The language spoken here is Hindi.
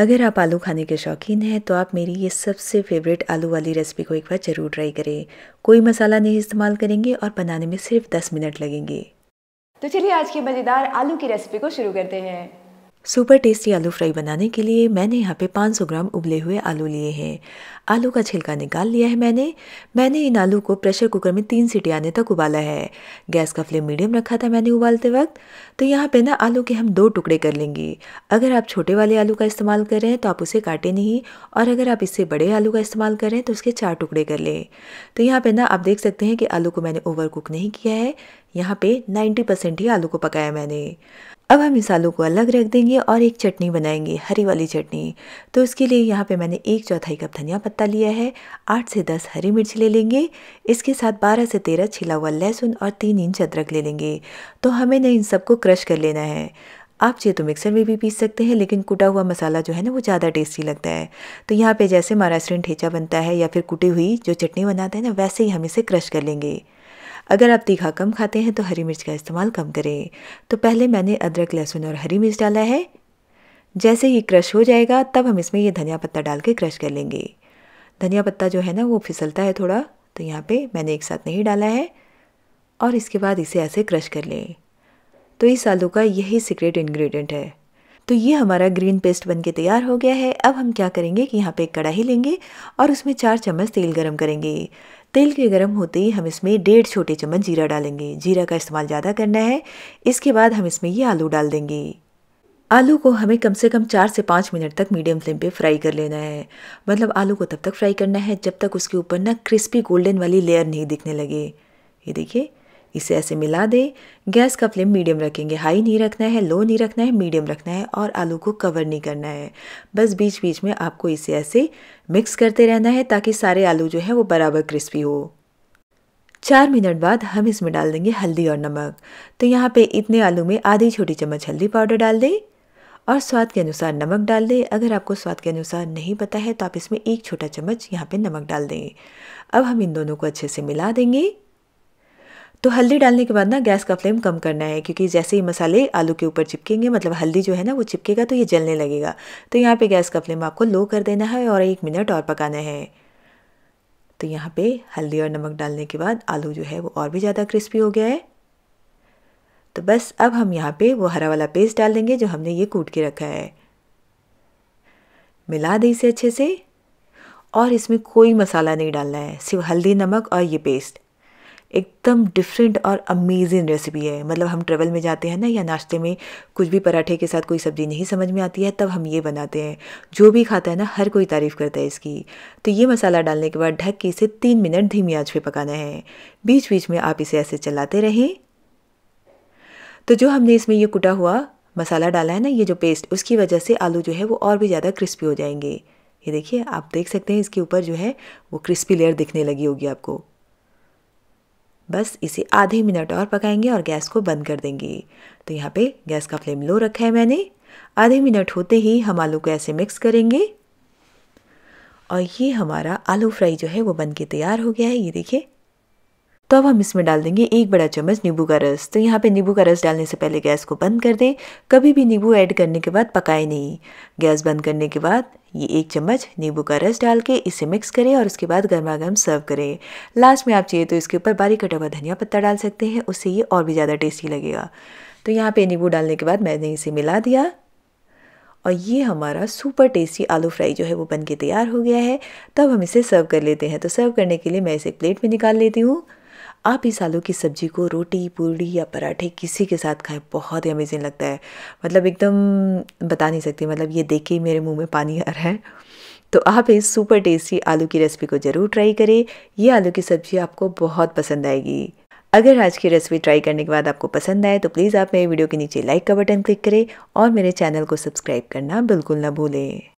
अगर आप आलू खाने के शौकीन हैं तो आप मेरी ये सबसे फेवरेट आलू वाली रेसिपी को एक बार ज़रूर ट्राई करें कोई मसाला नहीं इस्तेमाल करेंगे और बनाने में सिर्फ 10 मिनट लगेंगे तो चलिए आज की मज़ेदार आलू की रेसिपी को शुरू करते हैं सुपर टेस्टी आलू फ्राई बनाने के लिए मैंने यहाँ पे 500 ग्राम उबले हुए आलू लिए हैं आलू का छिलका निकाल लिया है मैंने मैंने इन आलू को प्रेशर कुकर में तीन सीटी आने तक उबाला है गैस का फ्लेम मीडियम रखा था मैंने उबालते वक्त तो यहाँ पे ना आलू के हम दो टुकड़े कर लेंगे अगर आप छोटे वाले आलू का इस्तेमाल कर रहे हैं तो आप उसे काटे नहीं और अगर आप इससे बड़े आलू का इस्तेमाल कर रहे हैं तो उसके चार टुकड़े कर लें तो यहाँ पर ना आप देख सकते हैं कि आलू को मैंने ओवर कुक नहीं किया है यहाँ पे 90 परसेंट ही आलू को पकाया मैंने अब हम इस आलू को अलग रख देंगे और एक चटनी बनाएंगे हरी वाली चटनी तो उसके लिए यहाँ पे मैंने एक चौथाई कप धनिया पत्ता लिया है आठ से दस हरी मिर्च ले लेंगे इसके साथ बारह से तेरह छिला हुआ लहसुन और तीन इंच अदरक ले लेंगे तो हमें ना इन सबको क्रश कर लेना है आप चाहे तो मिक्सर में भी पीस सकते हैं लेकिन कुटा हुआ मसाला जो है ना वो ज़्यादा टेस्टी लगता है तो यहाँ पे जैसे महाराष्ट्रियन ठेचा बनता है या फिर कुटी हुई जो चटनी बनाते हैं ना वैसे ही हम इसे क्रश कर लेंगे अगर आप तीखा कम खाते हैं तो हरी मिर्च का इस्तेमाल कम करें तो पहले मैंने अदरक लहसुन और हरी मिर्च डाला है जैसे ही क्रश हो जाएगा तब हम इसमें ये धनिया पत्ता डाल के क्रश कर लेंगे धनिया पत्ता जो है ना वो फिसलता है थोड़ा तो यहाँ पे मैंने एक साथ नहीं डाला है और इसके बाद इसे ऐसे क्रश कर लें तो इस आलू का यही सीक्रेट इन्ग्रीडियंट है तो ये हमारा ग्रीन पेस्ट बन के तैयार हो गया है अब हम क्या करेंगे कि यहाँ पे एक कढ़ाई लेंगे और उसमें चार चम्मच तेल गर्म करेंगे तेल के गरम होते ही हम इसमें डेढ़ छोटे चम्मच जीरा डालेंगे जीरा का इस्तेमाल ज़्यादा करना है इसके बाद हम इसमें ये आलू डाल देंगे आलू को हमें कम से कम चार से पाँच मिनट तक मीडियम फ्लेम पे फ्राई कर लेना है मतलब आलू को तब तक फ्राई करना है जब तक उसके ऊपर ना क्रिस्पी गोल्डन वाली लेयर नहीं दिखने लगे ये देखिए इसे ऐसे मिला दें गैस का फ्लेम मीडियम रखेंगे हाई नहीं रखना है लो नहीं रखना है मीडियम रखना है और आलू को कवर नहीं करना है बस बीच बीच में आपको इसे ऐसे मिक्स करते रहना है ताकि सारे आलू जो है वो बराबर क्रिस्पी हो चार मिनट बाद हम इसमें डाल देंगे हल्दी और नमक तो यहाँ पे इतने आलू में आधी छोटी चम्मच हल्दी पाउडर डाल दें और स्वाद के अनुसार नमक डाल दें अगर आपको स्वाद के अनुसार नहीं पता है तो आप इसमें एक छोटा चम्मच यहाँ पे नमक डाल दें अब हम इन दोनों को अच्छे से मिला देंगे तो हल्दी डालने के बाद ना गैस का फ्लेम कम करना है क्योंकि जैसे ही मसाले आलू के ऊपर चिपकेंगे मतलब हल्दी जो है ना वो चिपकेगा तो ये जलने लगेगा तो यहाँ पे गैस का फ्लेम आपको लो कर देना है और एक मिनट और पकाना है तो यहाँ पे हल्दी और नमक डालने के बाद आलू जो है वो और भी ज़्यादा क्रिस्पी हो गया है तो बस अब हम यहाँ पे वो हरा वाला पेस्ट डाल देंगे जो हमने ये कूट के रखा है मिला दें इसे अच्छे से और इसमें कोई मसाला नहीं डालना है सिर्फ हल्दी नमक और ये पेस्ट एकदम डिफरेंट और अमेजिंग रेसिपी है मतलब हम ट्रेवल में जाते हैं ना या नाश्ते में कुछ भी पराठे के साथ कोई सब्ज़ी नहीं समझ में आती है तब हम ये बनाते हैं जो भी खाता है ना हर कोई तारीफ़ करता है इसकी तो ये मसाला डालने के बाद ढक के इसे तीन मिनट धीमी आँच पर पकाना है बीच बीच में आप इसे ऐसे चलाते रहें तो जो हमने इसमें ये कुटा हुआ मसाला डाला है ना ये जो पेस्ट उसकी वजह से आलू जो है वो और भी ज़्यादा क्रिस्पी हो जाएंगे ये देखिए आप देख सकते हैं इसके ऊपर जो है वो क्रिस्पी लेयर दिखने लगी होगी आपको बस इसे आधे मिनट और पकाएंगे और गैस को बंद कर देंगे तो यहाँ पे गैस का फ्लेम लो रखा है मैंने आधे मिनट होते ही हम आलू को ऐसे मिक्स करेंगे और ये हमारा आलू फ्राई जो है वो बन के तैयार हो गया है ये देखिए तो अब हम इसमें डाल देंगे एक बड़ा चम्मच नींबू का रस तो यहाँ पे नींबू का रस डालने से पहले गैस को बंद कर दें कभी भी नींबू ऐड करने के बाद पकाए नहीं गैस बंद करने के बाद ये एक चम्मच नींबू का रस डाल के इसे मिक्स करें और उसके बाद गर्मा गर्म सर्व करें लास्ट में आप चाहिए तो इसके ऊपर बारीक कटा हुआ धनिया पत्ता डाल सकते हैं उससे ये और भी ज़्यादा टेस्टी लगेगा तो यहाँ पे नींबू डालने के बाद मैंने इसे मिला दिया और ये हमारा सुपर टेस्टी आलू फ्राई जो है वो बन के तैयार हो गया है तब हम इसे सर्व कर लेते हैं तो सर्व करने के लिए मैं इसे प्लेट में निकाल लेती हूँ आप इस आलू की सब्ज़ी को रोटी पूड़ी या पराठे किसी के साथ खाएं बहुत ही अमेजिंग लगता है मतलब एकदम बता नहीं सकती मतलब ये देख के ही मेरे मुँह में पानी आ रहा है तो आप इस सुपर टेस्टी आलू की रेसिपी को ज़रूर ट्राई करें ये आलू की सब्ज़ी आपको बहुत पसंद आएगी अगर आज की रेसिपी ट्राई करने के बाद आपको पसंद आए तो प्लीज़ आप मेरे वीडियो के नीचे लाइक का बटन क्लिक करें और मेरे चैनल को सब्सक्राइब करना बिल्कुल ना भूलें